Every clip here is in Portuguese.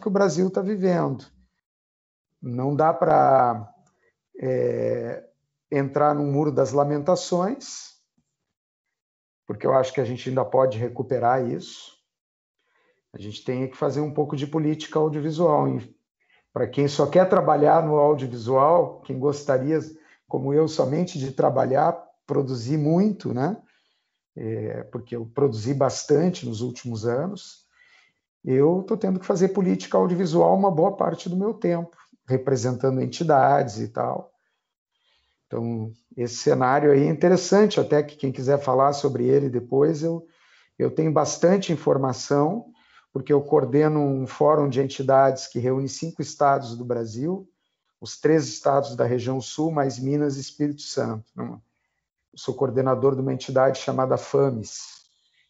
momento que o Brasil está vivendo. Não dá para é, entrar no muro das lamentações, porque eu acho que a gente ainda pode recuperar isso. A gente tem que fazer um pouco de política audiovisual. Para quem só quer trabalhar no audiovisual, quem gostaria, como eu, somente de trabalhar, produzir muito, né? É, porque eu produzi bastante nos últimos anos eu estou tendo que fazer política audiovisual uma boa parte do meu tempo, representando entidades e tal. Então, esse cenário aí é interessante, até que quem quiser falar sobre ele depois, eu, eu tenho bastante informação, porque eu coordeno um fórum de entidades que reúne cinco estados do Brasil, os três estados da região sul, mais Minas e Espírito Santo. Eu sou coordenador de uma entidade chamada FAMES,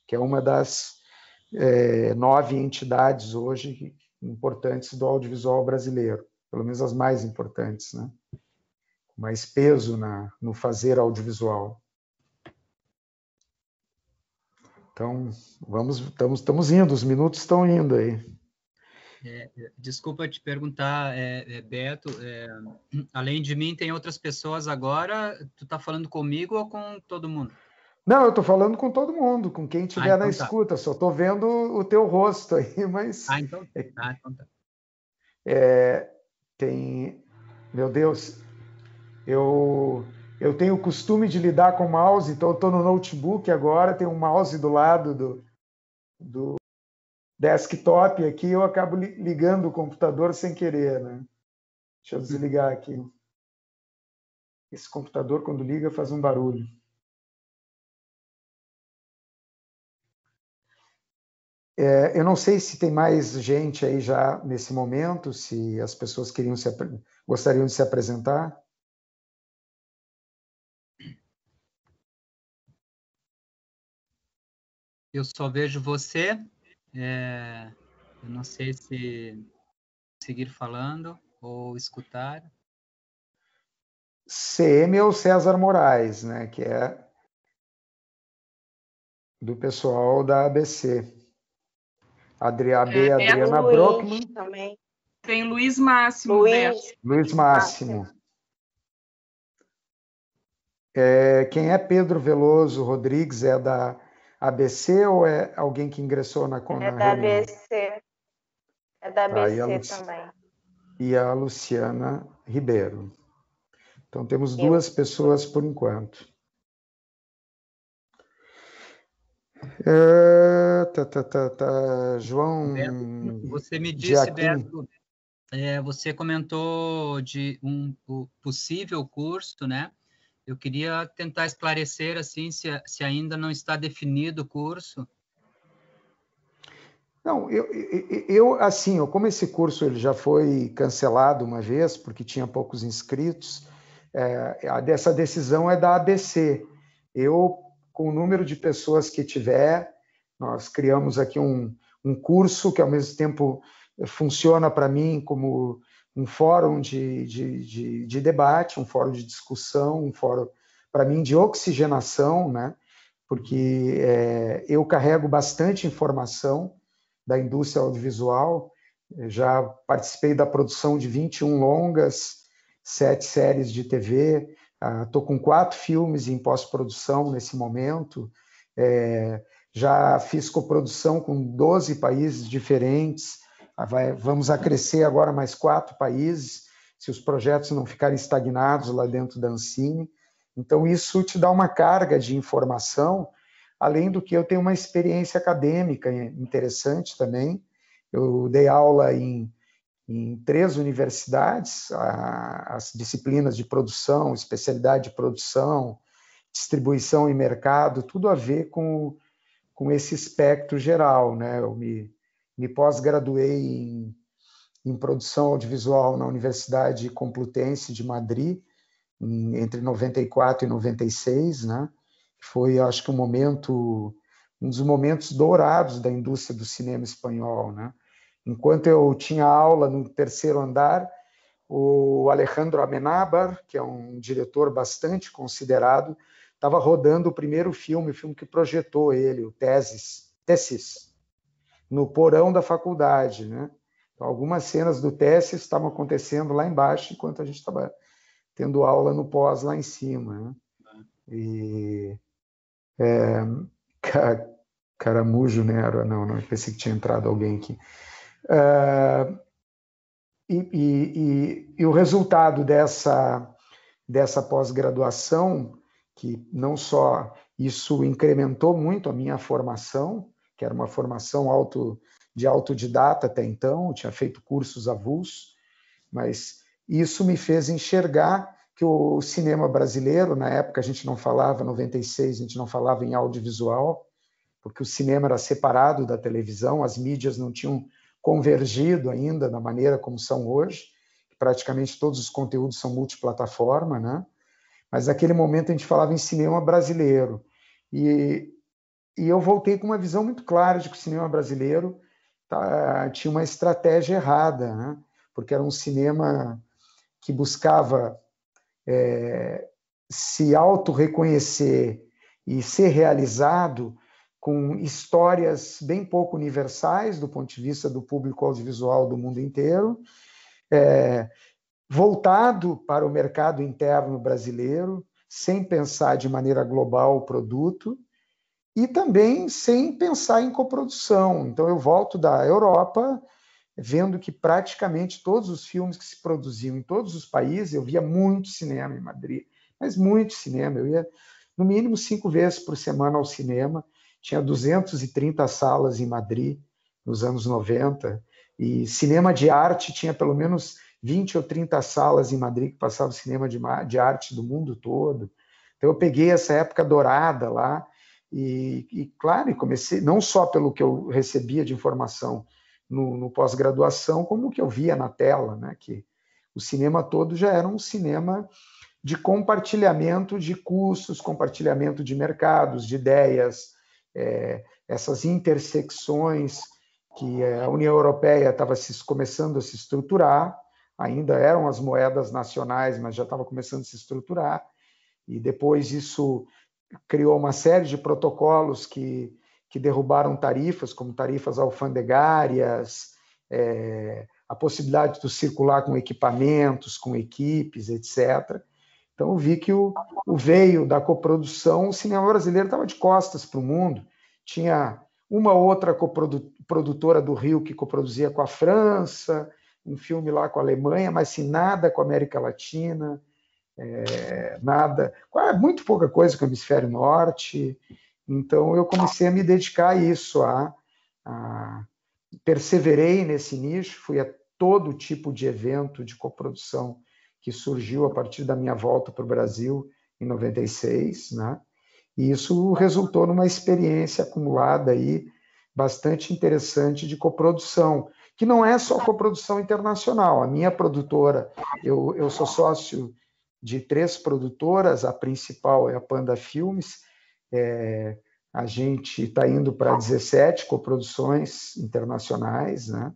que é uma das é, nove entidades hoje importantes do audiovisual brasileiro, pelo menos as mais importantes, né? Com mais peso na, no fazer audiovisual. Então, vamos, estamos, estamos indo, os minutos estão indo aí. É, desculpa te perguntar, é, é, Beto, é, além de mim, tem outras pessoas agora? Tu está falando comigo ou com todo mundo? Não, eu estou falando com todo mundo, com quem estiver ah, então na tá. escuta, só estou vendo o teu rosto aí, mas. Ah, então, tá. é ah, então tá. É, tem. Meu Deus, eu, eu tenho o costume de lidar com mouse, então eu estou no notebook agora, tem um mouse do lado do, do desktop aqui, eu acabo ligando o computador sem querer, né? Deixa eu desligar aqui. Esse computador, quando liga, faz um barulho. É, eu não sei se tem mais gente aí já nesse momento, se as pessoas queriam se, gostariam de se apresentar. Eu só vejo você. É, eu não sei se seguir falando ou escutar. CM é ou César Moraes, né? Que é do pessoal da ABC. Adri, a B, é, Adriana é Brockman. Também. Tem Luiz Máximo. Luiz, né? Luiz Máximo. É, quem é Pedro Veloso Rodrigues é da ABC ou é alguém que ingressou na Conan? É da reunião? ABC. É da tá, ABC também. E a Luciana Ribeiro. Então temos Eu. duas pessoas por enquanto. É, tá, tá, tá, tá. João. você me disse, Beto, é, você comentou de um possível curso, né? Eu queria tentar esclarecer assim se, se ainda não está definido o curso. Não, eu, eu, eu assim, eu, como esse curso ele já foi cancelado uma vez porque tinha poucos inscritos, é, a, essa decisão é da ABC. Eu com o número de pessoas que tiver. Nós criamos aqui um, um curso que, ao mesmo tempo, funciona para mim como um fórum de, de, de, de, debate, um fórum de discussão, um fórum, para mim, de oxigenação, né? porque é, eu carrego bastante informação da indústria audiovisual, já participei da produção de 21 longas, sete séries de TV, Estou ah, com quatro filmes em pós-produção nesse momento. É, já fiz coprodução com 12 países diferentes. Ah, vai, vamos acrescer agora mais quatro países, se os projetos não ficarem estagnados lá dentro da Ancine. Então, isso te dá uma carga de informação, além do que eu tenho uma experiência acadêmica interessante também. Eu dei aula em em três universidades, a, as disciplinas de produção, especialidade de produção, distribuição e mercado, tudo a ver com, com esse espectro geral. Né? Eu me, me pós-graduei em, em produção audiovisual na Universidade Complutense de Madrid, em, entre 94 e 96, né? foi, acho que, um momento, um dos momentos dourados da indústria do cinema espanhol, né? Enquanto eu tinha aula no terceiro andar, o Alejandro Amenábar, que é um diretor bastante considerado, estava rodando o primeiro filme, o filme que projetou ele, o Tesis. Tesis, no porão da faculdade. Né? Então, algumas cenas do Tesis estavam acontecendo lá embaixo, enquanto a gente estava tendo aula no pós lá em cima. Né? É. E. É, Caramujo, né? Não, não, pensei que tinha entrado alguém aqui. Uh, e, e, e, o resultado dessa, dessa pós-graduação, que não só isso incrementou muito a minha formação, que era uma formação auto, de autodidata até então, tinha feito cursos avulsos, mas isso me fez enxergar que o cinema brasileiro, na época a gente não falava, 96, a gente não falava em audiovisual, porque o cinema era separado da televisão, as mídias não tinham convergido ainda da maneira como são hoje, praticamente todos os conteúdos são multiplataforma, né? Mas naquele momento a gente falava em cinema brasileiro. E, e eu voltei com uma visão muito clara de que o cinema brasileiro tá, tinha uma estratégia errada, né? porque era um cinema que buscava é, se auto-reconhecer e ser realizado com histórias bem pouco universais do ponto de vista do público audiovisual do mundo inteiro, é, voltado para o mercado interno brasileiro, sem pensar de maneira global o produto e também sem pensar em coprodução. Então eu volto da Europa vendo que praticamente todos os filmes que se produziam em todos os países, eu via muito cinema em Madrid, mas muito cinema, eu ia no mínimo cinco vezes por semana ao cinema, tinha 230 salas em Madrid nos anos 90, e cinema de arte tinha pelo menos 20 ou 30 salas em Madrid que passavam cinema de, de arte do mundo todo. Então eu peguei essa época dourada lá, e, e claro, comecei não só pelo que eu recebia de informação no, no pós-graduação, como o que eu via na tela, né? que o cinema todo já era um cinema de compartilhamento de cursos, compartilhamento de mercados, de ideias, é, essas intersecções que a União Europeia estava se, começando a se estruturar, ainda eram as moedas nacionais, mas já estava começando a se estruturar, e depois isso criou uma série de protocolos que, que derrubaram tarifas, como tarifas alfandegárias, é, a possibilidade de circular com equipamentos, com equipes, etc. Então, eu vi que o, o veio da coprodução, o cinema brasileiro estava de costas para o mundo. Tinha uma outra coprodutora do Rio que coproduzia com a França, um filme lá com a Alemanha, mas sim nada com a América Latina, é, nada, muito pouca coisa com o Hemisfério Norte. Então eu comecei a me dedicar a isso, a, a perseverei nesse nicho, fui a todo tipo de evento de coprodução que surgiu a partir da minha volta para o Brasil em 96, né? E isso resultou numa experiência acumulada aí bastante interessante de coprodução, que não é só coprodução internacional. A minha produtora, eu, eu sou sócio de três produtoras, a principal é a Panda Filmes, é, a gente está indo para 17 coproduções internacionais, né?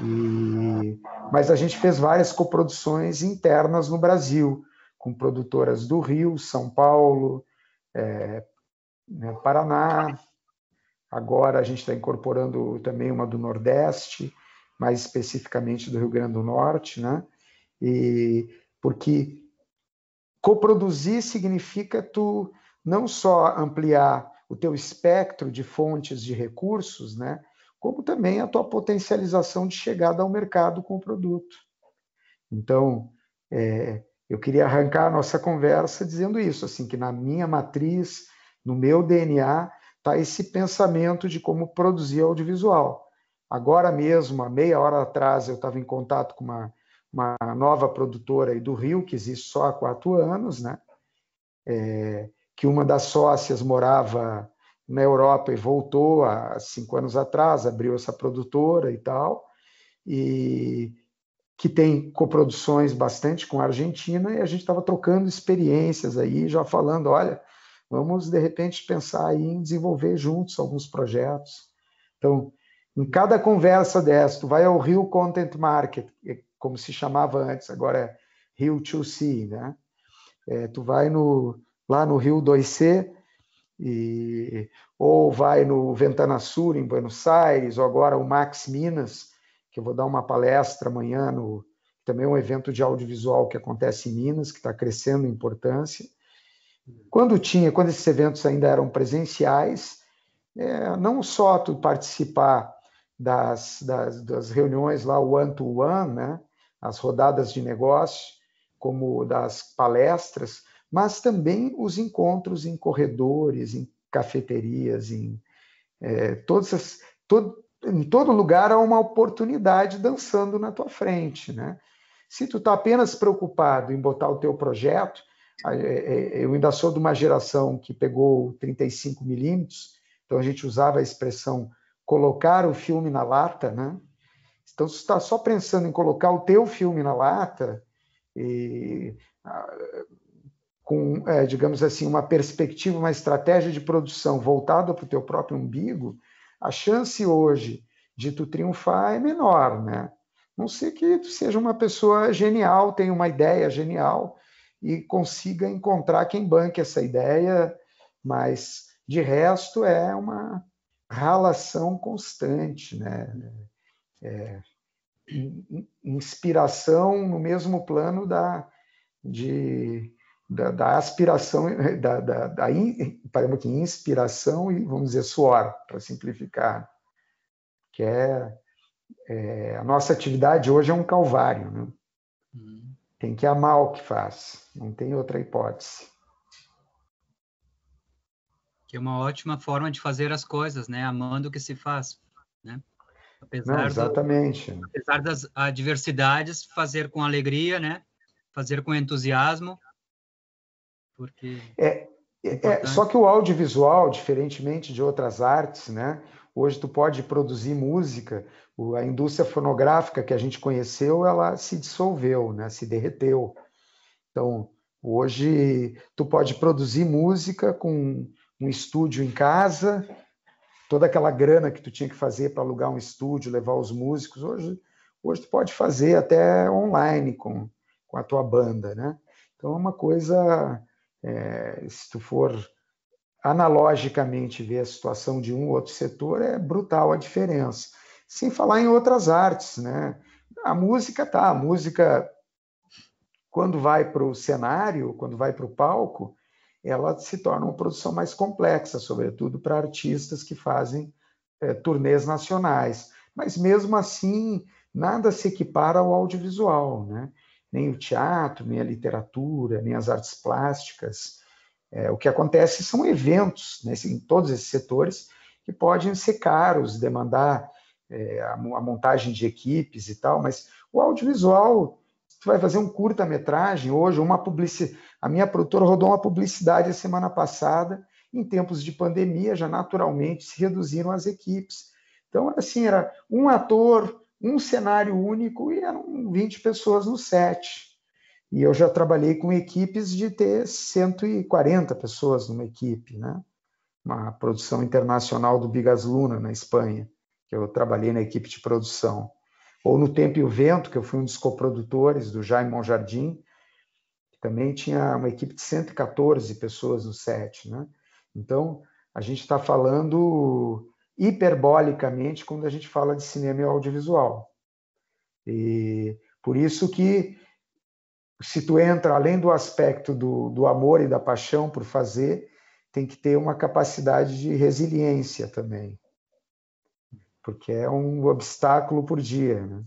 E, mas a gente fez várias coproduções internas no Brasil, com produtoras do Rio, São Paulo, é, né, Paraná. Agora a gente está incorporando também uma do Nordeste, mais especificamente do Rio Grande do Norte, né? E porque coproduzir significa tu não só ampliar o teu espectro de fontes de recursos, né? como também a tua potencialização de chegada ao mercado com o produto. Então, é, eu queria arrancar a nossa conversa dizendo isso, assim que na minha matriz, no meu DNA, está esse pensamento de como produzir audiovisual. Agora mesmo, há meia hora atrás, eu estava em contato com uma, uma nova produtora aí do Rio, que existe só há quatro anos, né? É, que uma das sócias morava na Europa e voltou há cinco anos atrás, abriu essa produtora e tal, e que tem coproduções bastante com a Argentina, e a gente estava trocando experiências aí, já falando, olha, vamos de repente pensar em desenvolver juntos alguns projetos. Então, em cada conversa dessa, tu vai ao Rio Content Market, é como se chamava antes, agora é Rio 2C, né? É, tu vai no, lá no Rio 2C, e, ou vai no Ventana Sul em Buenos Aires, ou agora o Max Minas, que eu vou dar uma palestra amanhã no também é um evento de audiovisual que acontece em Minas, que está crescendo em importância. Quando tinha, quando esses eventos ainda eram presenciais, é, não só tu participar das, das, das reuniões lá, o one to one, né, as rodadas de negócio, como das palestras, mas também os encontros em corredores, em cafeterias, em é, todas todo, em todo lugar há uma oportunidade dançando na tua frente, né? Se tu está apenas preocupado em botar o teu projeto, é, é, eu ainda sou de uma geração que pegou 35 milímetros, então a gente usava a expressão colocar o filme na lata, né? Então se está só pensando em colocar o teu filme na lata, e com, é, digamos assim, uma perspectiva, uma estratégia de produção voltada para o teu próprio umbigo, a chance hoje de tu triunfar é menor, né? A não ser que tu seja uma pessoa genial, tenha uma ideia genial e consiga encontrar quem banque essa ideia, mas de resto é uma ralação constante, né? É, inspiração no mesmo plano da de da, da aspiração, eh, da, da, da in, aqui, inspiração e, vamos dizer, suor, para simplificar, que é, é, a nossa atividade hoje é um calvário, né? Uhum. Tem que amar o que faz, não tem outra hipótese. Que é uma ótima forma de fazer as coisas, né? Amando o que se faz, né? Apesar não, exatamente. Do, apesar das adversidades, fazer com alegria, né? Fazer com entusiasmo porque é, é, é, é só que o audiovisual, diferentemente de outras artes, né? Hoje tu pode produzir música. A indústria fonográfica que a gente conheceu, ela se dissolveu, né? Se derreteu. Então, hoje tu pode produzir música com um estúdio em casa, toda aquela grana que tu tinha que fazer para alugar um estúdio, levar os músicos, hoje hoje tu pode fazer até online com, com a tua banda, né? Então é uma coisa é, se tu for analogicamente ver a situação de um ou outro setor, é brutal a diferença. Sem falar em outras artes, né? A música, tá, a música, quando vai para o cenário, quando vai para o palco, ela se torna uma produção mais complexa, sobretudo para artistas que fazem é, turnês nacionais. Mas mesmo assim, nada se equipara ao audiovisual, né? nem o teatro, nem a literatura, nem as artes plásticas. É, o que acontece são eventos né, em todos esses setores que podem ser caros, demandar é, a, a, montagem de equipes e tal, mas o audiovisual, tu vai fazer um curta-metragem hoje, uma publicidade. A minha produtora rodou uma publicidade a semana passada, em tempos de pandemia, já naturalmente se reduziram as equipes. Então, assim, era um ator, um cenário único e eram 20 pessoas no set. E eu já trabalhei com equipes de ter 140 pessoas numa equipe, né? Uma produção internacional do Bigas Luna, na Espanha, que eu trabalhei na equipe de produção. Ou no Tempo e o Vento, que eu fui um dos coprodutores do Jaime Monjardim, que também tinha uma equipe de 114 pessoas no set, né? Então, a gente está falando hiperbolicamente quando a gente fala de cinema e audiovisual. E por isso que se tu entra além do aspecto do, do amor e da paixão por fazer, tem que ter uma capacidade de resiliência também, porque é um obstáculo por dia. Né?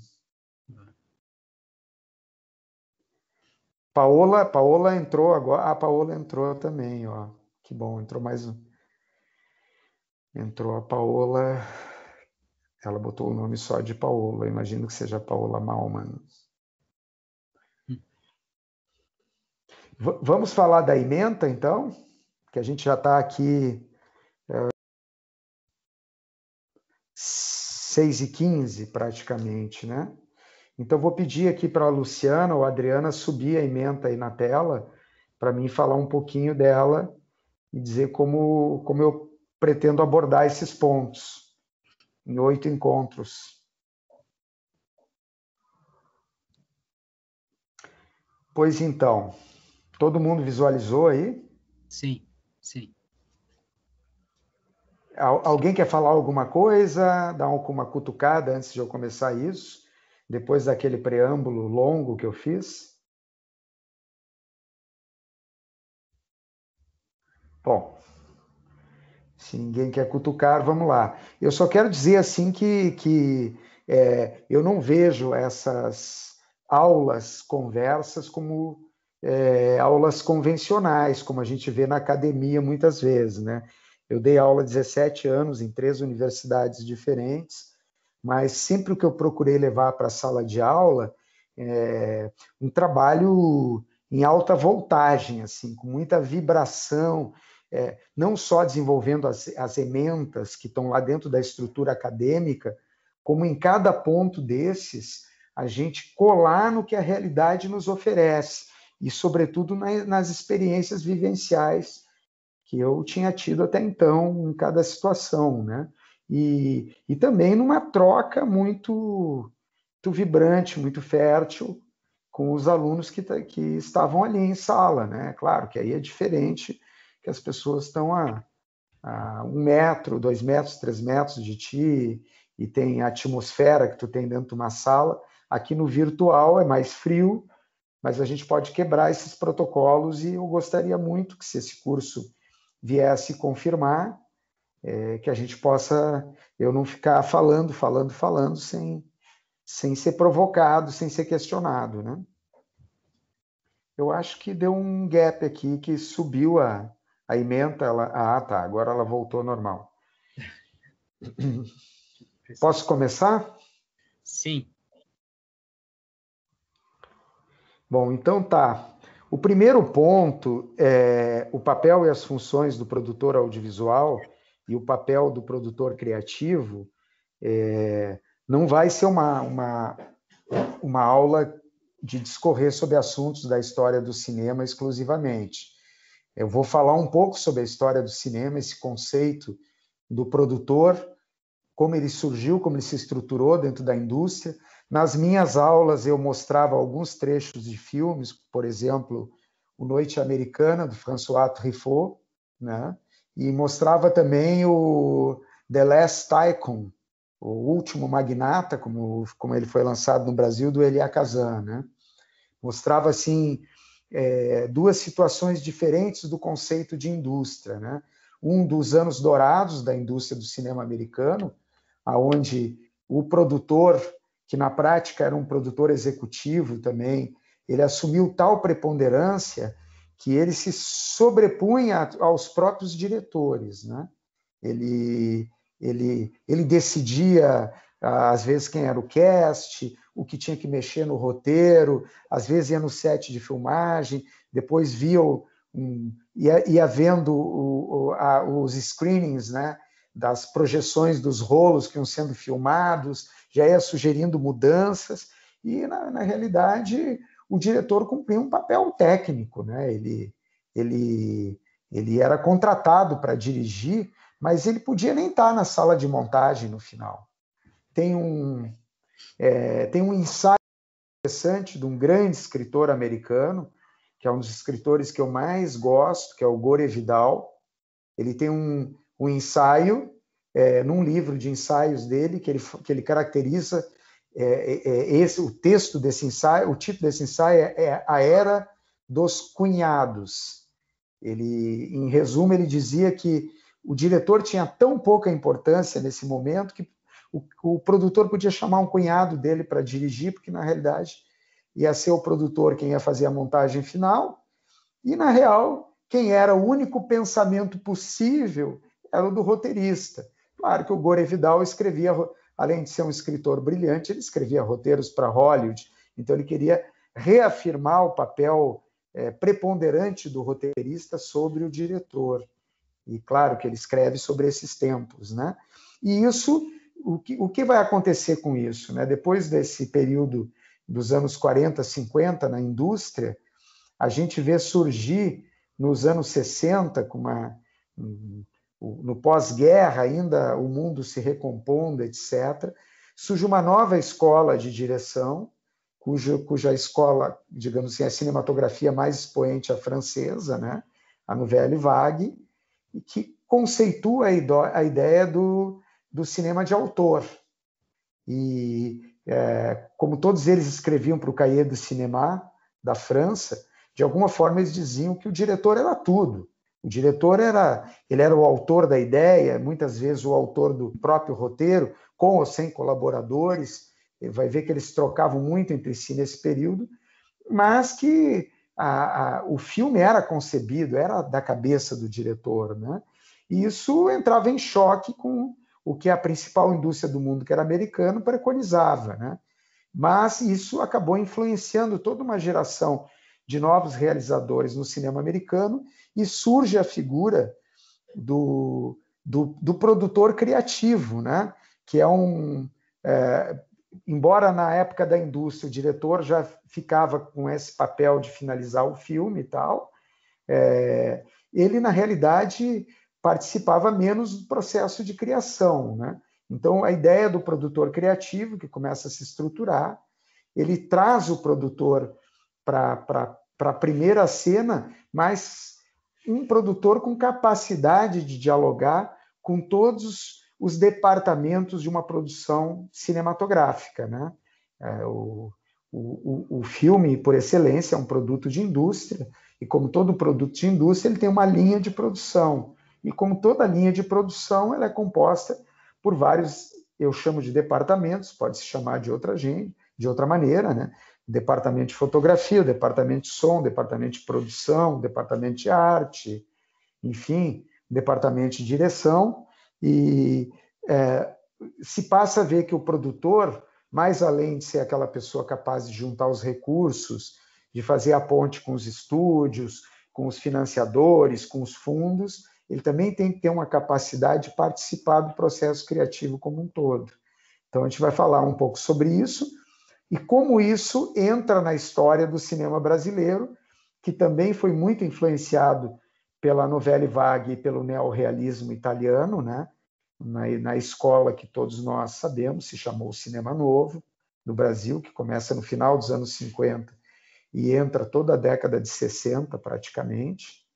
Paola, Paola entrou agora. Ah, a Paola entrou também, ó. Que bom, entrou mais um entrou a Paola, ela botou o nome só de Paola, imagino que seja Paola Malman. Vamos falar da ementa, então, que a gente já está aqui é, seis 6 e 15 praticamente, né? Então, vou pedir aqui para a Luciana ou a Adriana subir a ementa aí na tela, para mim falar um pouquinho dela e dizer como, como eu pretendo abordar esses pontos em oito encontros. Pois então, todo mundo visualizou aí? Sim, sim. Alguém quer falar alguma coisa? Dar uma cutucada antes de eu começar isso? Depois daquele preâmbulo longo que eu fiz? Se ninguém quer cutucar, vamos lá. Eu só quero dizer assim que, que é, eu não vejo essas aulas, conversas, como é, aulas convencionais, como a gente vê na academia muitas vezes. Né? Eu dei aula 17 anos em três universidades diferentes, mas sempre o que eu procurei levar para a sala de aula é um trabalho em alta voltagem, assim, com muita vibração, é, não só desenvolvendo as, as ementas que estão lá dentro da estrutura acadêmica, como em cada ponto desses, a gente colar no que a realidade nos oferece, e, sobretudo, na, nas experiências vivenciais que eu tinha tido até então em cada situação, né? E, e também numa troca muito, muito vibrante, muito fértil com os alunos que, que estavam ali em sala, né? Claro que aí é diferente que as pessoas estão a, a um metro, dois metros, três metros de ti, e tem a atmosfera que tu tem dentro de uma sala. Aqui no virtual é mais frio, mas a gente pode quebrar esses protocolos e eu gostaria muito que se esse curso viesse confirmar, é, que a gente possa, eu não ficar falando, falando, falando, sem, sem ser provocado, sem ser questionado, né? Eu acho que deu um gap aqui que subiu a, a menta, ela. Ah, tá, agora ela voltou ao normal. Posso começar? Sim. Bom, então tá. O primeiro ponto é o papel e as funções do produtor audiovisual e o papel do produtor criativo. É, não vai ser uma, uma, uma aula de discorrer sobre assuntos da história do cinema exclusivamente. Eu vou falar um pouco sobre a história do cinema, esse conceito do produtor, como ele surgiu, como ele se estruturou dentro da indústria. Nas minhas aulas, eu mostrava alguns trechos de filmes, por exemplo, O Noite Americana, do François Truffaut, né? e mostrava também o The Last Tycoon, o último magnata, como, como ele foi lançado no Brasil, do Elia Kazan. Né? Mostrava assim é, duas situações diferentes do conceito de indústria. Né? Um dos anos dourados da indústria do cinema americano, aonde o produtor, que na prática era um produtor executivo também, ele assumiu tal preponderância que ele se sobrepunha aos próprios diretores, né? Ele, ele, ele decidia, às vezes, quem era o cast, o que tinha que mexer no roteiro, às vezes ia no set de filmagem, depois via um, ia, ia vendo o, o, a, os screenings, né? das projeções dos rolos que iam sendo filmados, já ia sugerindo mudanças, e na, na realidade o diretor cumpria um papel técnico, né? ele, ele, ele era contratado para dirigir, mas ele podia nem estar na sala de montagem no final. Tem um, é, tem um ensaio interessante de um grande escritor americano, que é um dos escritores que eu mais gosto, que é o Gore Vidal. Ele tem um, um ensaio, é, num livro de ensaios dele, que ele, que ele caracteriza é, é, é, esse, o texto desse ensaio, o título desse ensaio é, é A Era dos Cunhados. Ele, em resumo, ele dizia que o diretor tinha tão pouca importância nesse momento que o, o produtor podia chamar um cunhado dele para dirigir, porque na realidade ia ser o produtor quem ia fazer a montagem final, e na real, quem era o único pensamento possível era o do roteirista. Claro que o Gore Vidal escrevia, além de ser um escritor brilhante, ele escrevia roteiros para Hollywood, então ele queria reafirmar o papel é, preponderante do roteirista sobre o diretor. E claro que ele escreve sobre esses tempos, né? E isso o, que, o que vai acontecer com isso? Né? Depois desse período dos anos 40, 50 na indústria, a gente vê surgir nos anos 60, com uma, no pós-guerra ainda o mundo se recompondo, etc., surge uma nova escola de direção, cujo, cuja escola, digamos assim, a cinematografia mais expoente é a francesa, né? a Nouvelle Vague, e que conceitua a ideia do, do cinema de autor. E é, como todos eles escreviam para o Cahiers do Cinema da França, de alguma forma eles diziam que o diretor era tudo. O diretor era, ele era o autor da ideia, muitas vezes o autor do próprio roteiro, com ou sem colaboradores. Vai ver que eles trocavam muito entre si nesse período, mas que a, a, o filme era concebido, era da cabeça do diretor, né? E isso entrava em choque com o que a principal indústria do mundo, que era americano, preconizava. Né? Mas isso acabou influenciando toda uma geração de novos realizadores no cinema americano e surge a figura do, do, do produtor criativo, né? que é um. É, embora na época da indústria o diretor já ficava com esse papel de finalizar o filme e tal, é, ele, na realidade, participava menos do processo de criação. Né? Então, a ideia do produtor criativo, que começa a se estruturar, ele traz o produtor para a primeira cena, mas um produtor com capacidade de dialogar com todos os departamentos de uma produção cinematográfica. Né? É, o, o, o filme, por excelência, é um produto de indústria, e como todo produto de indústria, ele tem uma linha de produção e como toda linha de produção, ela é composta por vários, eu chamo de departamentos, pode se chamar de outra gente, de outra maneira, né? Departamento de fotografia, departamento de som, departamento de produção, departamento de arte, enfim, departamento de direção, e é, se passa a ver que o produtor, mais além de ser aquela pessoa capaz de juntar os recursos, de fazer a ponte com os estúdios, com os financiadores, com os fundos, ele também tem que ter uma capacidade de participar do processo criativo como um todo. Então, a gente vai falar um pouco sobre isso e como isso entra na história do cinema brasileiro, que também foi muito influenciado pela novela vague e pelo neorrealismo italiano, né? Na, na, escola que todos nós sabemos, se chamou Cinema Novo, no Brasil, que começa no final dos anos 50 e entra toda a década de 60, praticamente.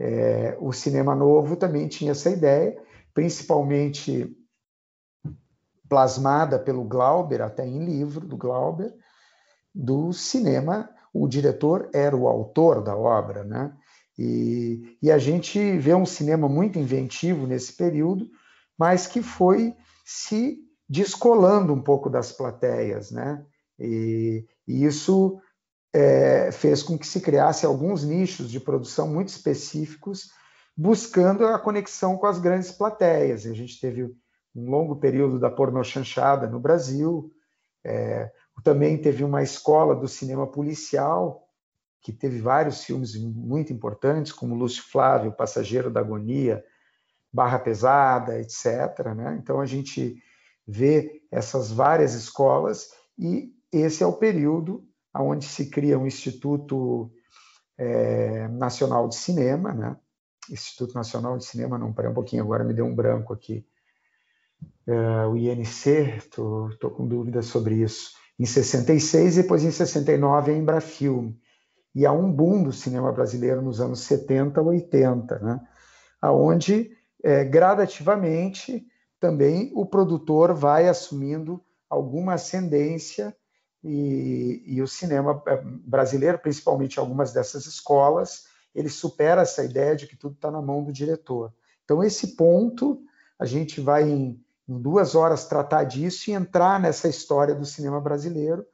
É, o cinema novo também tinha essa ideia, principalmente plasmada pelo Glauber, até em livro do Glauber, do cinema. O diretor era o autor da obra, né? E, e a gente vê um cinema muito inventivo nesse período, mas que foi se descolando um pouco das plateias, né? E, e isso é, fez com que se criasse alguns nichos de produção muito específicos, buscando a conexão com as grandes plateias. A gente teve um longo período da chanchada no Brasil, é, também teve uma escola do cinema policial, que teve vários filmes muito importantes, como Lúcio Flávio, Passageiro da Agonia, Barra Pesada, etc. Né? Então a gente vê essas várias escolas e esse é o período onde se cria um Instituto é, Nacional de Cinema, né? Instituto Nacional de Cinema, não, para um pouquinho, agora me deu um branco aqui. É, o INC, estou com dúvidas sobre isso, em 66 e depois em 69 a Embrafilme. E há um boom do cinema brasileiro nos anos 70, 80, né? onde é, gradativamente também o produtor vai assumindo alguma ascendência e, e, o cinema é, brasileiro, principalmente algumas dessas escolas, ele supera essa ideia de que tudo está na mão do diretor. Então, esse ponto, a gente vai em, em duas horas tratar disso e entrar nessa história do cinema brasileiro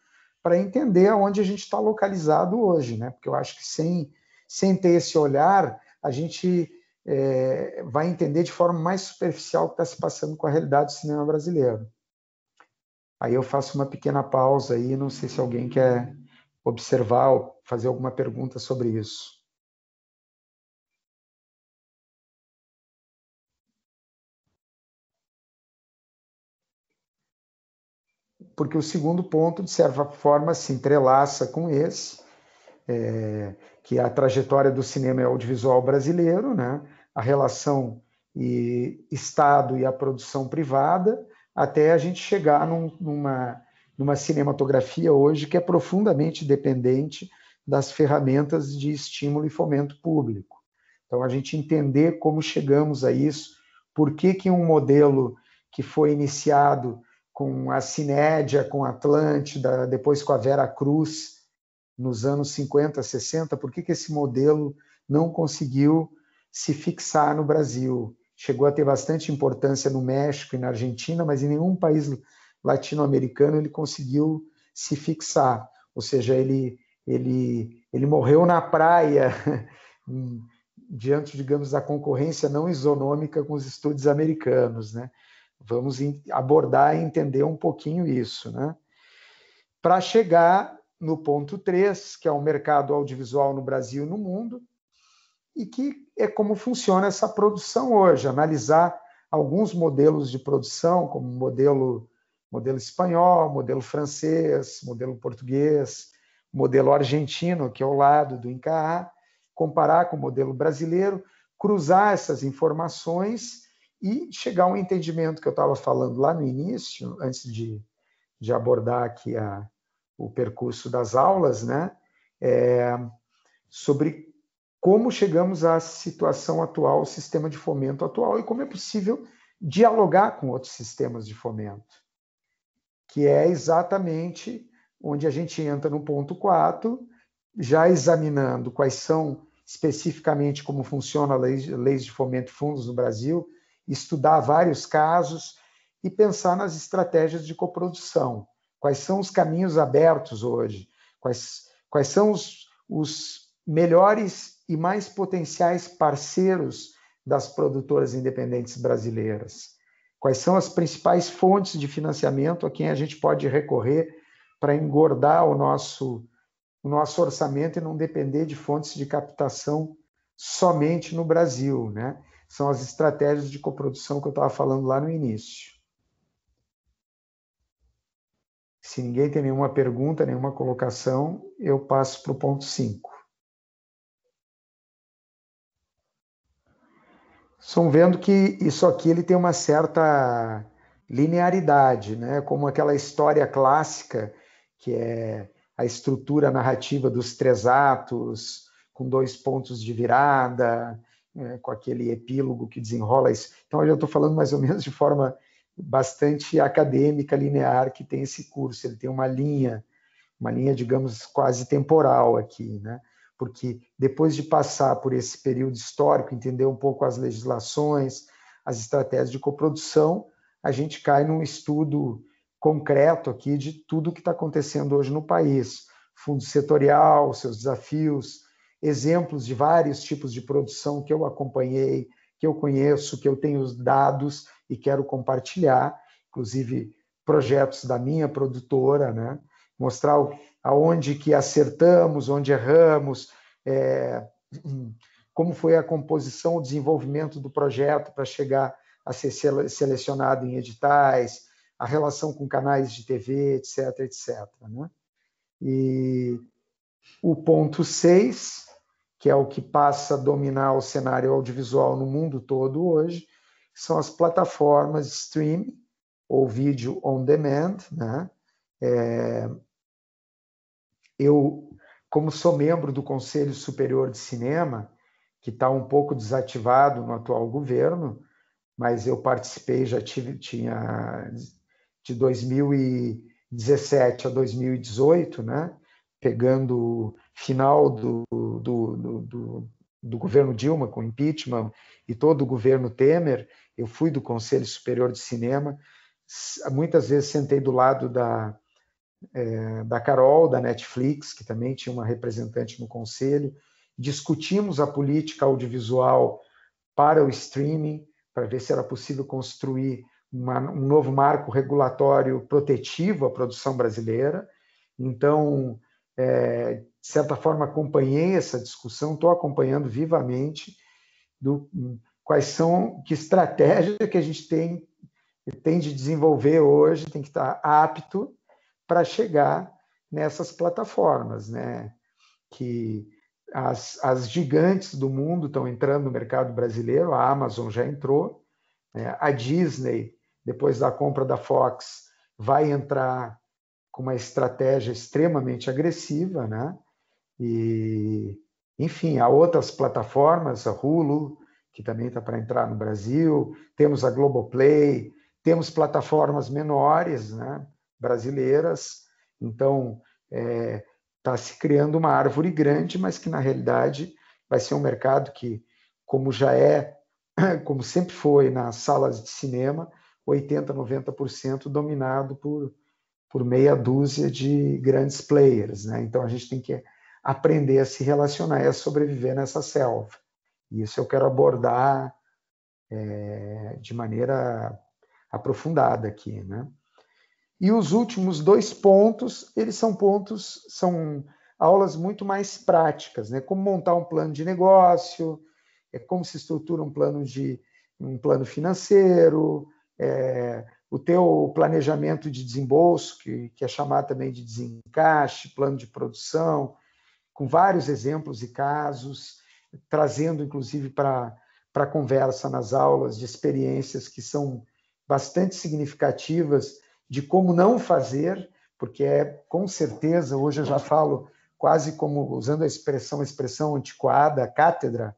para entender aonde a gente está localizado hoje, né? Porque eu acho que sem, sem ter esse olhar, a gente é, vai entender de forma mais superficial o que está se passando com a realidade do cinema brasileiro. Aí eu faço uma pequena pausa aí, não sei se alguém quer observar ou fazer alguma pergunta sobre isso. Porque o segundo ponto, de certa forma, se entrelaça com esse, é, que é a trajetória do cinema e audiovisual brasileiro, né? a relação e Estado e a produção privada, até a gente chegar num, numa, numa cinematografia hoje que é profundamente dependente das ferramentas de estímulo e fomento público. Então, a gente entender como chegamos a isso, por que, que um modelo que foi iniciado com a Cinédia, com a Atlântida, depois com a Vera Cruz, nos anos 50, 60, por que, que esse modelo não conseguiu se fixar no Brasil? chegou a ter bastante importância no México e na Argentina, mas em nenhum país latino-americano ele conseguiu se fixar. Ou seja, ele, ele, ele morreu na praia diante, digamos, da concorrência não isonômica com os estudos americanos, né? Vamos abordar e entender um pouquinho isso, né? Para chegar no ponto 3, que é o mercado audiovisual no Brasil e no mundo, e que é como funciona essa produção hoje, analisar alguns modelos de produção, como modelo modelo espanhol, modelo francês, modelo português, modelo argentino, que é o lado do INCAA, comparar com o modelo brasileiro, cruzar essas informações e chegar ao entendimento que eu estava falando lá no início, antes de, de abordar aqui a, o percurso das aulas, né? É, sobre como chegamos à situação atual, o sistema de fomento atual e como é possível dialogar com outros sistemas de fomento, que é exatamente onde a gente entra no ponto 4, já examinando quais são especificamente como funciona as lei, leis de fomento e fundos no Brasil, estudar vários casos e pensar nas estratégias de coprodução. Quais são os caminhos abertos hoje? Quais, quais são os, os melhores e mais potenciais parceiros das produtoras independentes brasileiras? Quais são as principais fontes de financiamento a quem a gente pode recorrer para engordar o nosso, o nosso orçamento e não depender de fontes de captação somente no Brasil? Né? São as estratégias de coprodução que eu estava falando lá no início. Se ninguém tem nenhuma pergunta, nenhuma colocação, eu passo para o ponto 5. estão vendo que isso aqui ele tem uma certa linearidade, né? como aquela história clássica que é a estrutura narrativa dos três atos, com dois pontos de virada, né? com aquele epílogo que desenrola isso. Então, eu já estou falando mais ou menos de forma bastante acadêmica, linear, que tem esse curso. Ele tem uma linha, uma linha, digamos, quase temporal aqui. Né? porque depois de passar por esse período histórico, entender um pouco as legislações, as estratégias de coprodução, a gente cai num estudo concreto aqui de tudo o que está acontecendo hoje no país, fundo setorial, seus desafios, exemplos de vários tipos de produção que eu acompanhei, que eu conheço, que eu tenho dados e quero compartilhar, inclusive projetos da minha produtora, né? mostrar o aonde que acertamos, onde erramos, é, como foi a composição, o desenvolvimento do projeto para chegar a ser selecionado em editais, a relação com canais de TV, etc, etc. Né? E o ponto 6, que é o que passa a dominar o cenário audiovisual no mundo todo hoje, são as plataformas streaming ou vídeo on demand, né? É, eu, como sou membro do Conselho Superior de Cinema, que está um pouco desativado no atual governo, mas eu participei, já tive, tinha de 2017 a 2018, né? pegando final do, do, do, do, do governo Dilma com impeachment e todo o governo Temer, eu fui do Conselho Superior de Cinema, muitas vezes sentei do lado da, é, da Carol, da Netflix, que também tinha uma representante no conselho. Discutimos a política audiovisual para o streaming, para ver se era possível construir uma, um novo marco regulatório protetivo à produção brasileira. Então, é, de certa forma, acompanhei essa discussão, estou acompanhando vivamente do, quais são, que estratégia que a gente tem, tem de desenvolver hoje, tem que estar apto para chegar nessas plataformas, né? Que as, as gigantes do mundo estão entrando no mercado brasileiro, a Amazon já entrou, né? a Disney, depois da compra da Fox, vai entrar com uma estratégia extremamente agressiva, né? E, enfim, há outras plataformas, a Hulu, que também está para entrar no Brasil, temos a Globoplay, temos plataformas menores, né? brasileiras. Então, está é, tá se criando uma árvore grande, mas que na realidade vai ser um mercado que, como já é, como sempre foi nas salas de cinema, 80%, 90% dominado por, por meia dúzia de grandes players. Né? Então, a gente tem que aprender a se relacionar e a sobreviver nessa selva. E isso eu quero abordar é, de maneira aprofundada aqui, né? E os últimos dois pontos, eles são pontos, são aulas muito mais práticas, né? Como montar um plano de negócio, é como se estrutura um plano de um plano financeiro, é, o teu planejamento de desembolso, que, que é chamado também de desencaixe, plano de produção, com vários exemplos e casos, trazendo inclusive para para conversa nas aulas de experiências que são bastante significativas de como não fazer, porque é com certeza, hoje eu já falo quase como, usando a expressão, a expressão antiquada, cátedra,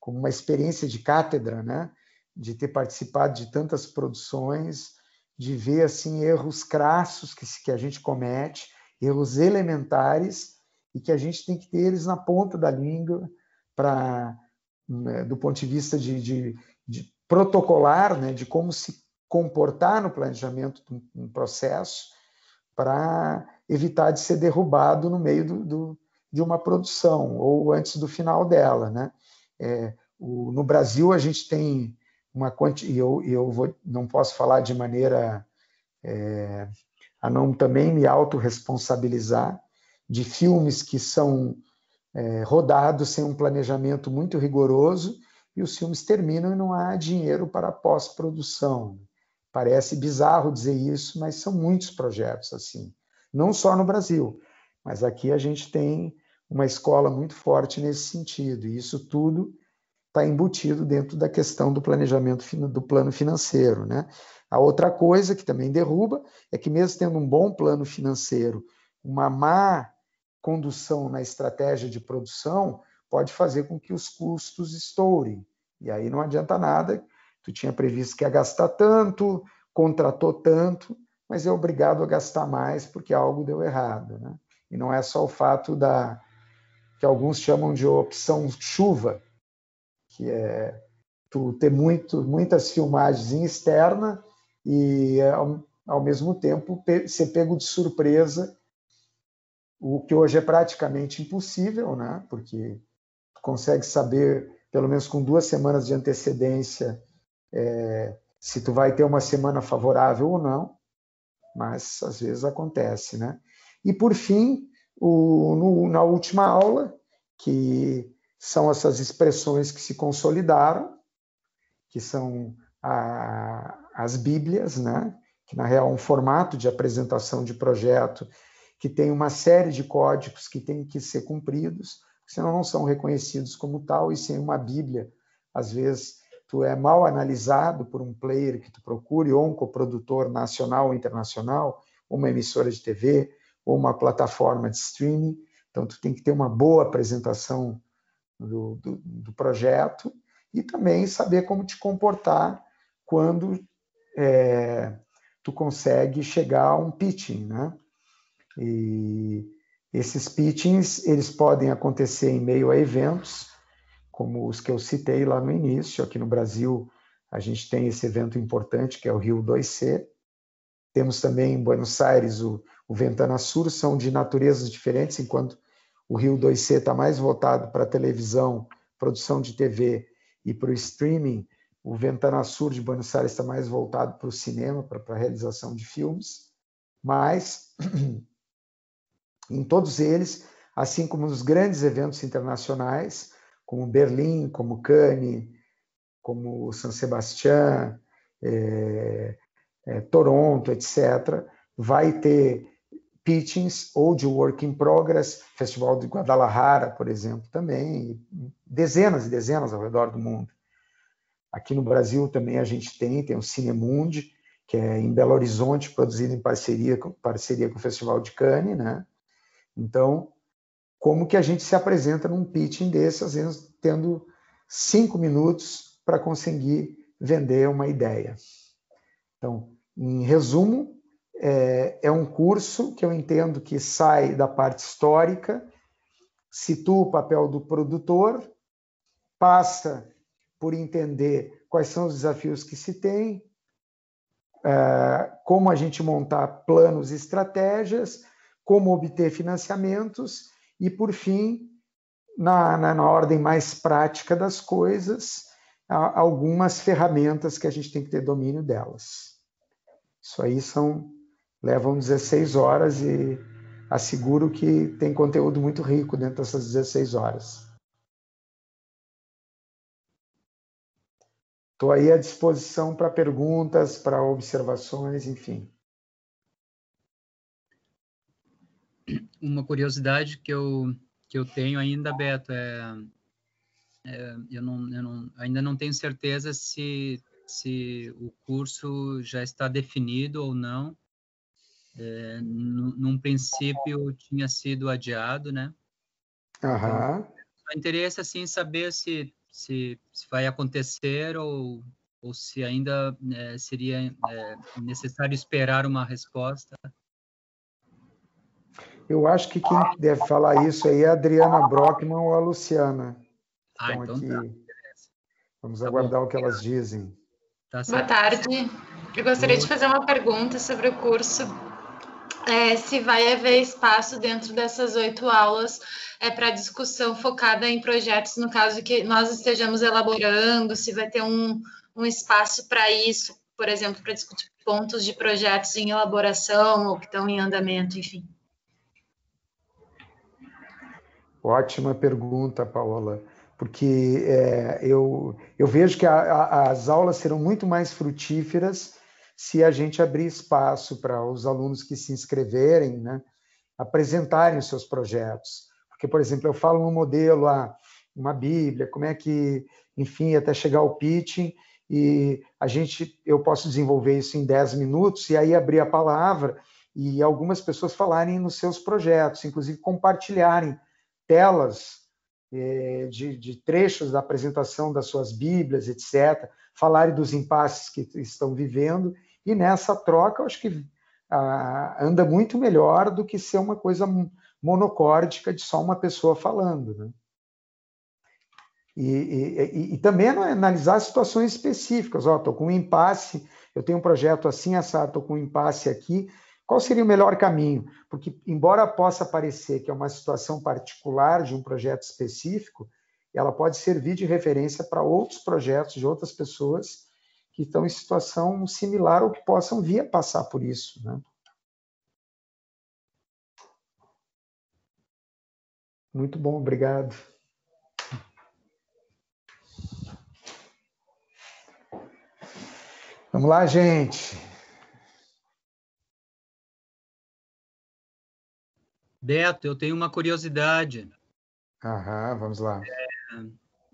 como uma experiência de cátedra, né? de ter participado de tantas produções, de ver assim erros crassos que, que a gente comete, erros elementares, e que a gente tem que ter eles na ponta da língua, para né, do ponto de vista de, de, de protocolar, né, de como se comportar no planejamento de um processo para evitar de ser derrubado no meio do, do, de uma produção ou antes do final dela. Né? É, o, no Brasil, a gente tem uma quantidade, e eu, eu vou, não posso falar de maneira é, a não também me autorresponsabilizar de filmes que são é, rodados sem um planejamento muito rigoroso e os filmes terminam e não há dinheiro para pós-produção. Parece bizarro dizer isso, mas são muitos projetos assim, não só no Brasil, mas aqui a gente tem uma escola muito forte nesse sentido, e isso tudo está embutido dentro da questão do planejamento do plano financeiro. Né? A outra coisa que também derruba é que, mesmo tendo um bom plano financeiro, uma má condução na estratégia de produção pode fazer com que os custos estourem. E aí não adianta nada Tu tinha previsto que ia gastar tanto, contratou tanto, mas é obrigado a gastar mais porque algo deu errado. Né? E não é só o fato da que alguns chamam de opção chuva, que é tu ter muito, muitas filmagens em externa e ao, ao mesmo tempo pe, ser pego de surpresa, o que hoje é praticamente impossível, né? porque tu consegue saber, pelo menos com duas semanas de antecedência, é, se tu vai ter uma semana favorável ou não, mas às vezes acontece, né? E por fim, o, no, na última aula, que são essas expressões que se consolidaram, que são a, as bíblias, né? que na real é um formato de apresentação de projeto que tem uma série de códigos que têm que ser cumpridos, senão não são reconhecidos como tal, e sem uma bíblia, às vezes tu é mal analisado por um player que tu procure, ou um coprodutor nacional ou internacional, uma emissora de TV, ou uma plataforma de streaming. Então, tu tem que ter uma boa apresentação do, do, do projeto e também saber como te comportar quando é, tu consegue chegar a um pitching, né? E esses pitchings, eles podem acontecer em meio a eventos, como os que eu citei lá no início. Aqui no Brasil, a gente tem esse evento importante que é o Rio 2C. Temos também em Buenos Aires o, o Ventana Sur, são de naturezas diferentes, enquanto o Rio 2C está mais voltado para televisão, produção de TV e para o streaming. O Ventana Sur de Buenos Aires está mais voltado para o cinema, para a realização de filmes. Mas em todos eles, assim como nos grandes eventos internacionais, como Berlim, como Cannes, como San Sebastián, é, é, Toronto, etc., vai ter pitchings ou de work in progress, Festival de Guadalajara, por exemplo, também, dezenas e dezenas ao redor do mundo. Aqui no Brasil também a gente tem, tem o Cinemundi, que é em Belo Horizonte, produzido em parceria com, parceria com o Festival de Cannes, né? Então, como que a gente se apresenta num pitching desse, às vezes tendo cinco minutos para conseguir vender uma ideia. Então, em resumo, é, é, um curso que eu entendo que sai da parte histórica, situa o papel do produtor, passa por entender quais são os desafios que se tem, é, como a gente montar planos e estratégias, como obter financiamentos e, por fim, na, na, na ordem mais prática das coisas, há algumas ferramentas que a gente tem que ter domínio delas. Isso aí são levam 16 horas e asseguro que tem conteúdo muito rico dentro dessas 16 horas. Estou aí à disposição para perguntas, para observações, enfim. uma curiosidade que eu, que eu tenho ainda, Beto, é, é eu, não, eu não, ainda não tenho certeza se, se o curso já está definido ou não. É, num, princípio tinha sido adiado, né? Aham. Então, interesse assim saber se, se, se vai acontecer ou, ou se ainda é, seria é, necessário esperar uma resposta eu acho que quem deve falar isso aí é a Adriana Brockman ou a Luciana. Ah, então aqui. Tá. Vamos tá aguardar bom. o que elas dizem. Tá Boa tarde. Eu gostaria de fazer uma pergunta sobre o curso. É, se vai haver espaço dentro dessas oito aulas é, para discussão focada em projetos, no caso que nós estejamos elaborando, se vai ter um, um espaço para isso, por exemplo, para discutir pontos de projetos em elaboração ou que estão em andamento, enfim. Ótima pergunta, Paola, porque é, eu, eu vejo que a, a, as aulas serão muito mais frutíferas se a gente abrir espaço para os alunos que se inscreverem, né, apresentarem os seus projetos. Porque, por exemplo, eu falo um modelo, ah, uma bíblia, como é que, enfim, até chegar ao pitching, e a gente, eu posso desenvolver isso em 10 minutos, e aí abrir a palavra e algumas pessoas falarem nos seus projetos, inclusive compartilharem telas é, de, de, trechos da apresentação das suas Bíblias, etc., falarem dos impasses que estão vivendo, e nessa troca eu acho que ah, anda muito melhor do que ser uma coisa monocórdica de só uma pessoa falando. Né? E, e, e, também é analisar situações específicas. Estou oh, com um impasse, eu tenho um projeto assim, essa estou com um impasse aqui, qual seria o melhor caminho? Porque, embora possa parecer que é uma situação particular de um projeto específico, ela pode servir de referência para outros projetos de outras pessoas que estão em situação similar ou que possam vir a passar por isso. Né? Muito bom, obrigado. Vamos lá, gente. Beto, eu tenho uma curiosidade. Aham, vamos lá. É,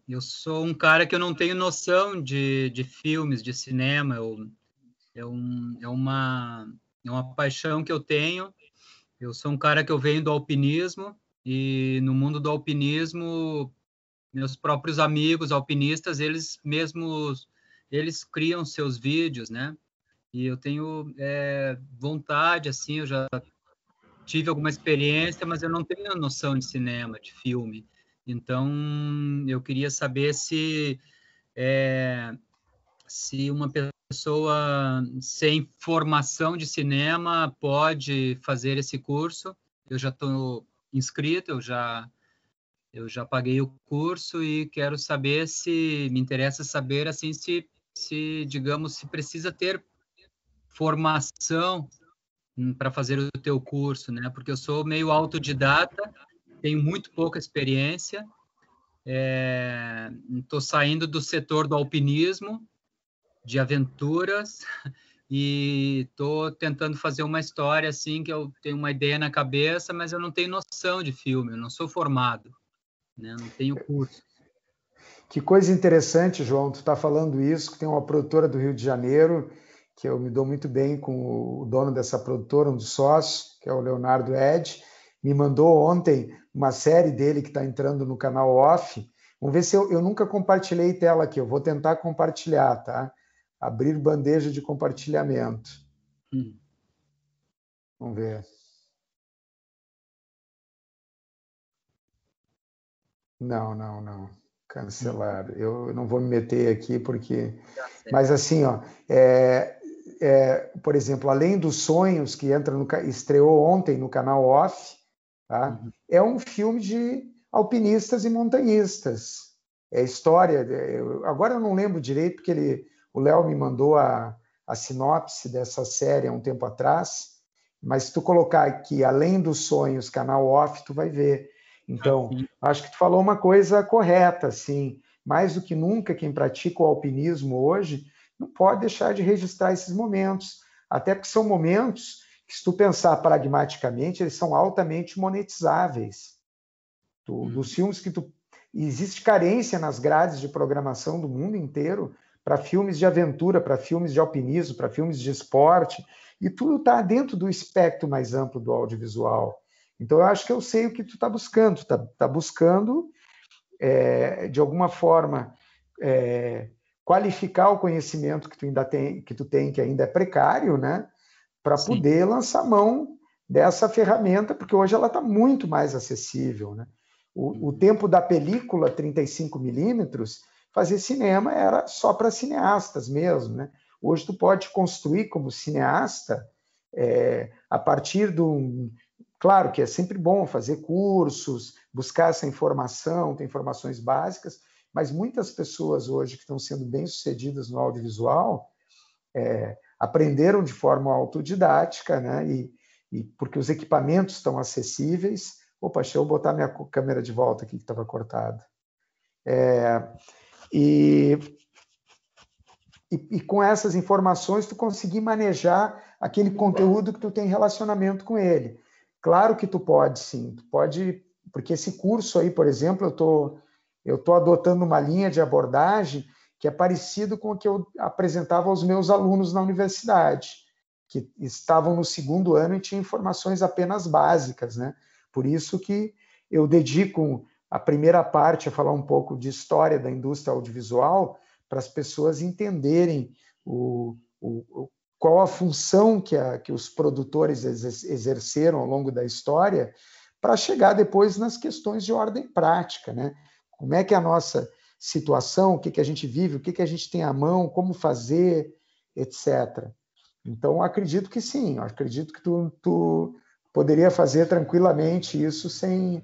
eu sou um cara que eu não tenho noção de, de filmes, de cinema. Eu, é, um, é, uma, é uma paixão que eu tenho. Eu sou um cara que eu venho do alpinismo e no mundo do alpinismo, meus próprios amigos alpinistas, eles mesmos, eles criam seus vídeos, né? E eu tenho é, vontade, assim, eu já tive alguma experiência, mas eu não tenho noção de cinema, de filme. Então, eu queria saber se é, se uma pessoa sem formação de cinema pode fazer esse curso. Eu já estou inscrito, eu já eu já paguei o curso e quero saber se me interessa saber assim se se digamos se precisa ter formação Hum, para fazer o teu curso, né? Porque eu sou meio autodidata, tenho muito pouca experiência, estou eh, é, saindo do setor do alpinismo, de aventuras, e estou tentando fazer uma história assim que eu tenho uma ideia na cabeça, mas eu não tenho noção de filme, eu não sou formado, né? Não tenho curso. Que coisa interessante, João, tu está falando isso, que tem uma produtora do Rio de Janeiro que eu me dou muito bem com o dono dessa produtora, um dos sócios, que é o Leonardo Ed, me mandou ontem uma série dele que está entrando no canal off. Vamos ver se eu, eu nunca compartilhei tela aqui, eu vou tentar compartilhar, tá? Abrir bandeja de compartilhamento. Hum. Vamos ver. Não, não, não. Cancelar. Eu não vou me meter aqui porque. Tá mas assim, ó, é, é, por exemplo, além dos sonhos que entra no, estreou ontem no canal Off, tá? uhum. é um filme de alpinistas e montanhistas. É história. É, eu, agora eu não lembro direito porque ele, o Léo me mandou a, a sinopse dessa série há um tempo atrás. Mas se tu colocar aqui, além dos sonhos, canal off, tu vai ver. Então, uhum. acho que tu falou uma coisa correta, assim. Mais do que nunca, quem pratica o alpinismo hoje não pode deixar de registrar esses momentos, até porque são momentos que, se tu pensar pragmaticamente, eles são altamente monetizáveis. Tu, uhum. Dos filmes que tu. Existe carência nas grades de programação do mundo inteiro para filmes de aventura, para filmes de alpinismo, para filmes de esporte, e tudo está dentro do espectro mais amplo do audiovisual. Então, eu acho que eu sei o que tu está buscando. Tu está tá buscando, é, de alguma forma, é, qualificar o conhecimento que tu ainda tem, que tu tem que ainda é precário, né? Para poder lançar mão dessa ferramenta, porque hoje ela está muito mais acessível, né? O, o uhum. tempo da película 35 milímetros, fazer cinema era só para cineastas mesmo, né? Hoje tu pode construir como cineasta é, a partir do Claro que é sempre bom fazer cursos, buscar essa informação, ter informações básicas, mas muitas pessoas hoje que estão sendo bem-sucedidas no audiovisual é, aprenderam de forma autodidática, né? E, e, porque os equipamentos estão acessíveis. Opa, deixa eu botar minha câmera de volta aqui que estava cortada. É, e, e, e, com essas informações tu conseguir manejar aquele conteúdo que tu tem relacionamento com ele. Claro que tu pode, sim. Tu pode, porque esse curso aí, por exemplo, eu estou eu estou adotando uma linha de abordagem que é parecido com o que eu apresentava aos meus alunos na universidade, que estavam no segundo ano e tinham informações apenas básicas, né? Por isso que eu dedico a primeira parte a falar um pouco de história da indústria audiovisual para as pessoas entenderem o, o, qual a função que, a, que os produtores exerceram ao longo da história para chegar depois nas questões de ordem prática, né? Como é que é a nossa situação, o que, que a gente vive, o que, que a gente tem à mão, como fazer, etc. Então, acredito que sim, acredito que tu, tu poderia fazer tranquilamente isso sem.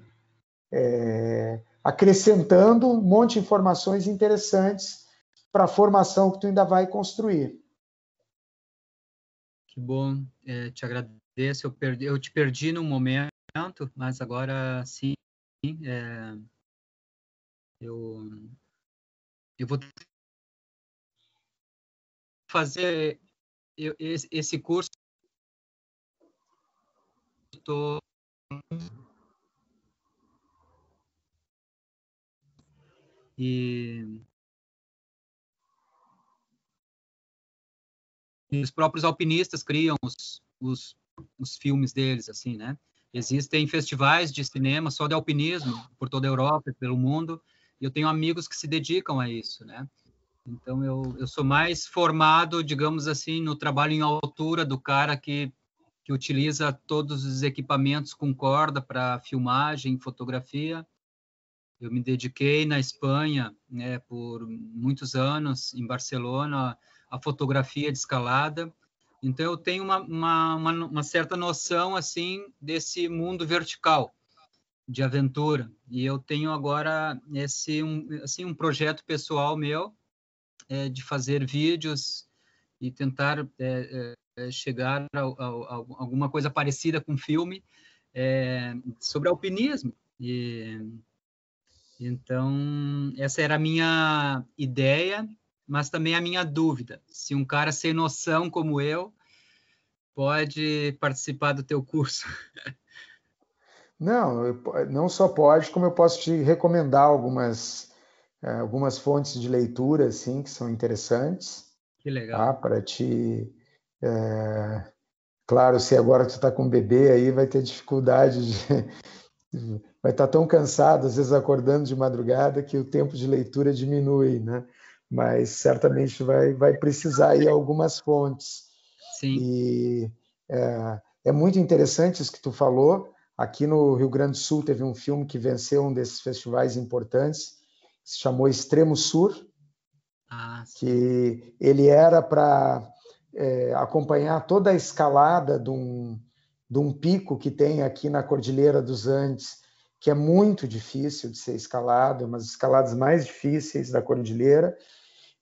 É, acrescentando um monte de informações interessantes para a formação que tu ainda vai construir. Que bom, é, te agradeço. Eu, perdi, eu te perdi num momento, mas agora sim. É, eu, eu vou fazer eu, esse, esse curso. Estou e os próprios alpinistas criam os, os, os, filmes deles, assim, né? Existem festivais de cinema só de alpinismo por toda a Europa e pelo mundo, e eu tenho amigos que se dedicam a isso, né? Então eu, eu sou mais formado, digamos assim, no trabalho em altura do cara que, que utiliza todos os equipamentos com corda para filmagem, fotografia. Eu me dediquei na Espanha, né, por muitos anos, em Barcelona, a fotografia de escalada. Então eu tenho uma, uma, uma, uma certa noção assim desse mundo vertical, de aventura. E eu tenho agora esse um, assim um projeto pessoal meu é, de fazer vídeos e tentar é, é, chegar a, a, a, alguma coisa parecida com filme é, sobre alpinismo. E, então essa era a minha ideia, mas também a minha dúvida: se um cara sem noção como eu pode participar do teu curso. Não, eu, não só pode, como eu posso te recomendar algumas, é, algumas fontes de leitura assim, que são interessantes. Que legal. Tá? Para te. É... Claro, se agora tu está com um bebê aí, vai ter dificuldade de. Vai estar tá tão cansado, às vezes acordando de madrugada, que o tempo de leitura diminui, né? Mas certamente vai, vai precisar ir algumas fontes. Sim. E é, é muito interessante isso que tu falou, Aqui no Rio Grande do Sul teve um filme que venceu um desses festivais importantes, que se chamou Extremo Sur, ah, que ele era para é, acompanhar toda a escalada de um, de um pico que tem aqui na Cordilheira dos Andes, que é muito difícil de ser escalado, é uma das escaladas mais difíceis da cordilheira.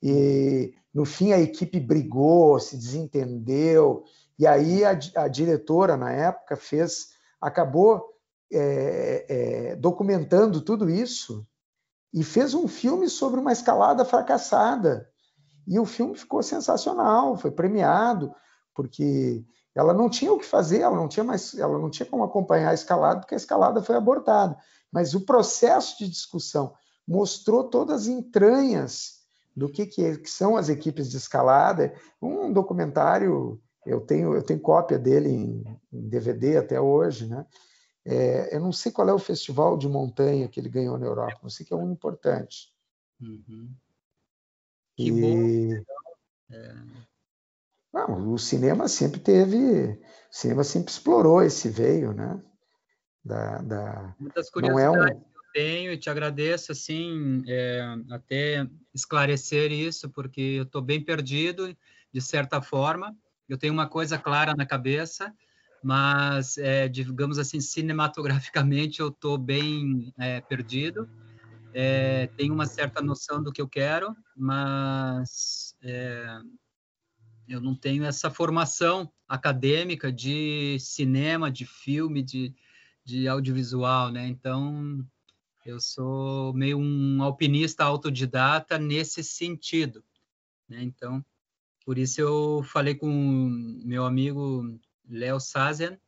E no fim a equipe brigou, se desentendeu, e aí a, a diretora na época fez acabou é, é, documentando tudo isso e fez um filme sobre uma escalada fracassada. E o filme ficou sensacional, foi premiado, porque ela não tinha o que fazer, ela não tinha mais, ela não tinha como acompanhar a escalada, porque a escalada foi abortada. Mas o processo de discussão mostrou todas as entranhas do que, que, é, são as equipes de escalada. Um documentário eu tenho, eu tenho cópia dele em, em DVD até hoje, né? É, eu não sei qual é o festival de montanha que ele ganhou na Europa, eu sei que é um importante. Uhum. Que e... bom. É. Não, o cinema sempre teve, o cinema sempre explorou esse veio, né? Da, da... Muitas curiosidades não é um... que eu tenho e te agradeço, assim, é, até esclarecer isso, porque eu estou bem perdido, de certa forma, eu tenho uma coisa clara na cabeça, mas, é, digamos assim, cinematograficamente eu estou bem é, perdido. É, tenho uma certa noção do que eu quero, mas é, eu não tenho essa formação acadêmica de cinema, de filme, de, de audiovisual, né? Então, eu sou meio um alpinista autodidata nesse sentido, né? Então, por isso eu falei com meu amigo Léo Sazen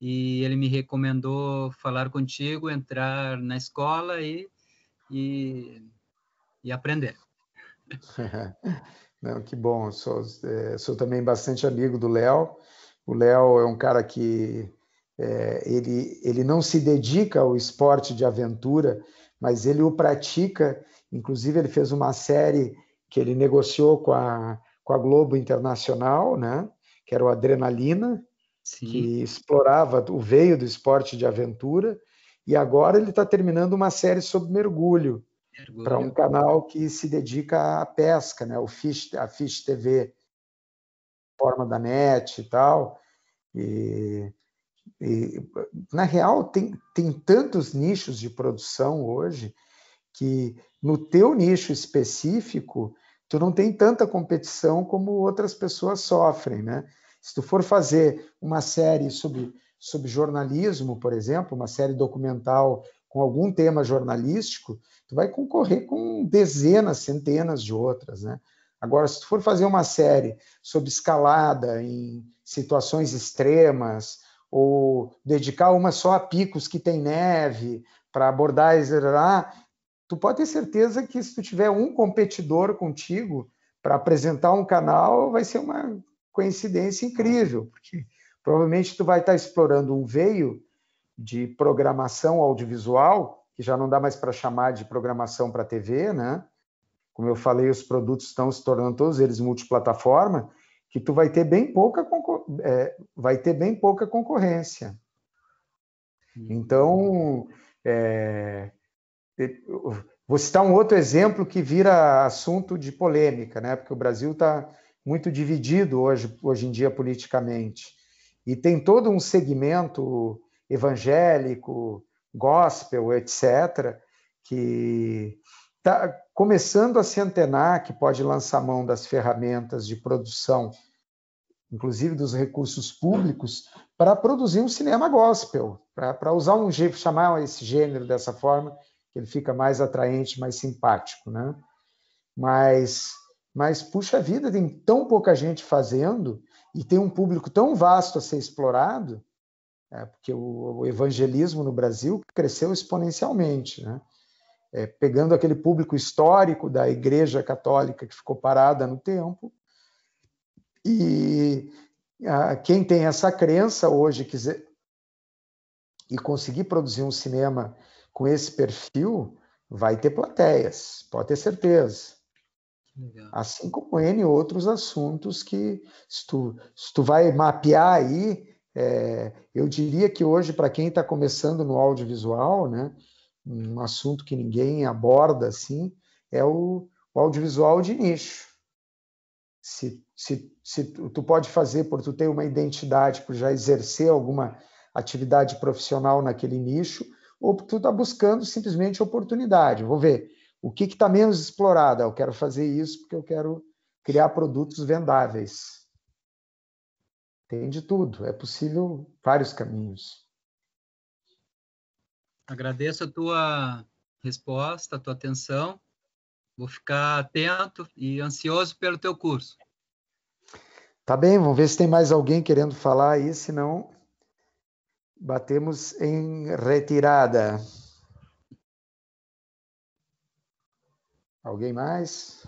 e ele me recomendou falar contigo, entrar na escola e, e, e aprender. Não, que bom, sou, é, sou também bastante amigo do Léo. O Léo é um cara que é, ele, ele não se dedica ao esporte de aventura, mas ele o pratica. Inclusive, ele fez uma série que ele negociou com a com a Globo Internacional, né? que era o Adrenalina, Sim. que explorava o veio do esporte de aventura, e agora ele está terminando uma série sobre mergulho, mergulho. para um canal que se dedica à pesca, né? o Fish, a Fish TV, forma da net e tal. E, e, na real, tem, tem tantos nichos de produção hoje que no teu nicho específico tu não tem tanta competição como outras pessoas sofrem, né? Se tu for fazer uma série sobre, sobre jornalismo, por exemplo, uma série documental com algum tema jornalístico, tu vai concorrer com dezenas, centenas de outras, né? Agora, se tu for fazer uma série sobre escalada em situações extremas, ou dedicar uma só a picos que tem neve, para abordar, tu pode ter certeza que se tu tiver um competidor contigo para apresentar um canal, vai ser uma coincidência incrível, porque provavelmente tu vai estar explorando um veio de programação audiovisual, que já não dá mais para chamar de programação para TV, né? Como eu falei, os produtos estão se tornando todos eles multiplataforma, que tu vai ter bem pouca é, vai ter bem pouca concorrência. Hum. Então, é, Vou citar um outro exemplo que vira assunto de polêmica, né? porque o Brasil está muito dividido hoje, hoje em dia politicamente. E tem todo um segmento evangélico, gospel, etc., que está começando a se antenar que pode lançar mão das ferramentas de produção, inclusive dos recursos públicos, para produzir um cinema gospel, para usar um chamar esse gênero dessa forma, que ele fica mais atraente, mais simpático, né? Mas, mas puxa vida, tem tão pouca gente fazendo e tem um público tão vasto a ser explorado, é, porque o, o, evangelismo no Brasil cresceu exponencialmente, né? É, pegando aquele público histórico da Igreja Católica que ficou parada no tempo e quem tem essa crença hoje quiser e conseguir produzir um cinema com esse perfil, vai ter plateias, pode ter certeza. Legal. Assim como N outros assuntos que, se tu, se tu vai mapear aí, é, eu diria que hoje, para quem está começando no audiovisual, né, um assunto que ninguém aborda assim, é o, o audiovisual de nicho. Se, se, se tu, tu pode fazer por tu ter uma identidade, por já exercer alguma atividade profissional naquele nicho, ou tu está buscando simplesmente oportunidade. Vou ver o que está menos explorado. Ah, eu quero fazer isso porque eu quero criar produtos vendáveis. Tem de tudo. É possível vários caminhos. Agradeço a tua resposta, a tua atenção. Vou ficar atento e ansioso pelo teu curso. Tá bem, vamos ver se tem mais alguém querendo falar aí, senão Batemos em retirada. Alguém mais?